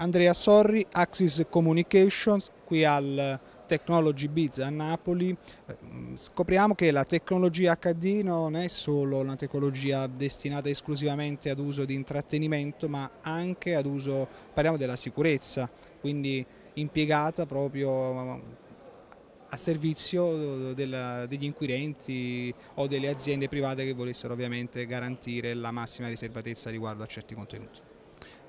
Andrea Sorri, Axis Communications, qui al Technology Biz a Napoli, eh, mm, scopriamo che la tecnologia HD non è solo una tecnologia destinata esclusivamente ad uso di intrattenimento, ma anche ad uso, parliamo della sicurezza, quindi impiegata proprio eh, a servizio eh, della, degli inquirenti o delle aziende private che volessero ovviamente garantire la massima riservatezza riguardo a certi contenuti.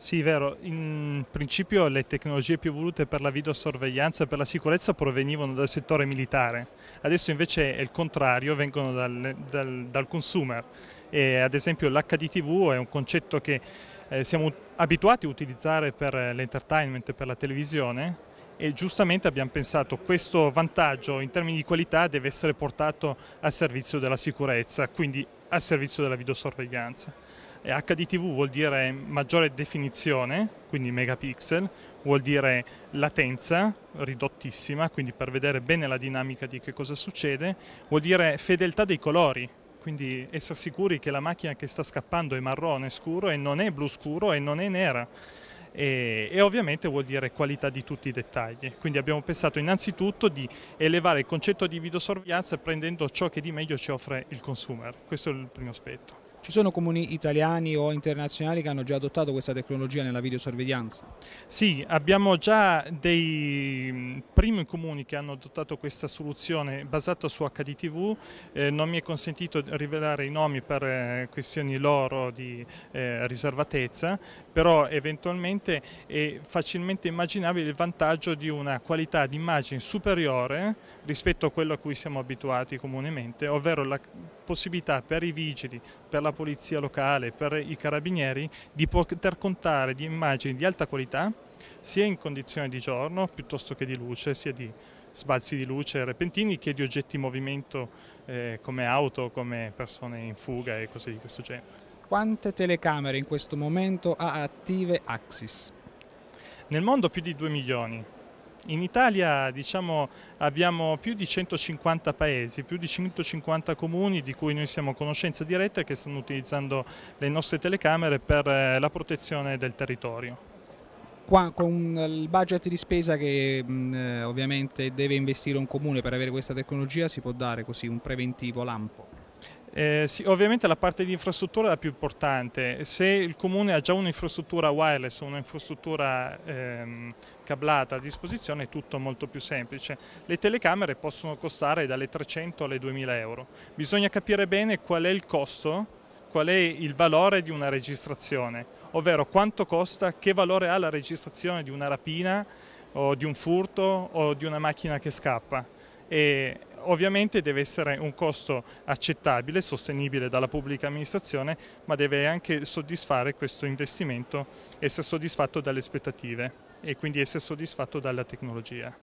Sì, vero. In principio le tecnologie più volute per la videosorveglianza e per la sicurezza provenivano dal settore militare. Adesso invece è il contrario, vengono dal, dal, dal consumer. E ad esempio l'HDTV è un concetto che eh, siamo abituati a utilizzare per l'entertainment, per la televisione, e giustamente abbiamo pensato che questo vantaggio in termini di qualità deve essere portato al servizio della sicurezza, quindi al servizio della videosorveglianza. HDTV eh, vuol dire maggiore definizione, quindi megapixel, vuol dire latenza ridottissima, quindi per vedere bene la dinamica di che cosa succede, vuol dire fedeltà dei colori, quindi essere sicuri che la macchina che sta scappando è marrone scuro e non è blu scuro e non è nera. E, e, ovviamente vuol dire qualità di tutti i dettagli. Quindi abbiamo pensato innanzitutto di elevare il concetto di videosorveglianza prendendo ciò che di meglio ci offre il consumer. Questo è il primo aspetto. Ci sono comuni italiani o internazionali che hanno già adottato questa tecnologia nella videosorveglianza? Sì, abbiamo già dei mm, primi comuni che hanno adottato questa soluzione basata su HDTV, eh, non mi è consentito rivelare i nomi per eh, questioni loro di eh, riservatezza, però eventualmente è facilmente immaginabile il vantaggio di una qualità di immagine superiore rispetto a quello a cui siamo abituati comunemente, ovvero la possibilità per i vigili, per la la polizia locale, per i carabinieri, di poter contare di immagini di alta qualità, sia in condizioni di giorno piuttosto che di luce, sia di sbalzi di luce repentini che di oggetti in movimento eh, come auto, come persone in fuga e cose di questo genere. Quante telecamere in questo momento ha attive Axis? Nel mondo più di 2 milioni, in Italia diciamo, abbiamo più di 150 paesi, più di 150 comuni di cui noi siamo a conoscenza diretta e che stanno utilizzando le nostre telecamere per eh, la protezione del territorio. Qua, con eh, il budget di spesa che mh, eh, ovviamente deve investire un comune per avere questa tecnologia si può dare così un preventivo lampo? Eh, sì, ovviamente la parte di infrastruttura è la più importante, se il comune ha già un'infrastruttura wireless, un'infrastruttura ehm, cablata a disposizione è tutto molto più semplice. Le telecamere possono costare dalle 300 alle 2000 euro. Bisogna capire bene qual è il costo qual è il valore di una registrazione, ovvero quanto costa, che valore ha la registrazione di una rapina o di un furto o di una macchina che scappa. E ovviamente deve essere un costo accettabile, sostenibile dalla pubblica amministrazione, ma deve anche soddisfare questo investimento, essere soddisfatto dalle aspettative e quindi essere soddisfatto dalla tecnologia.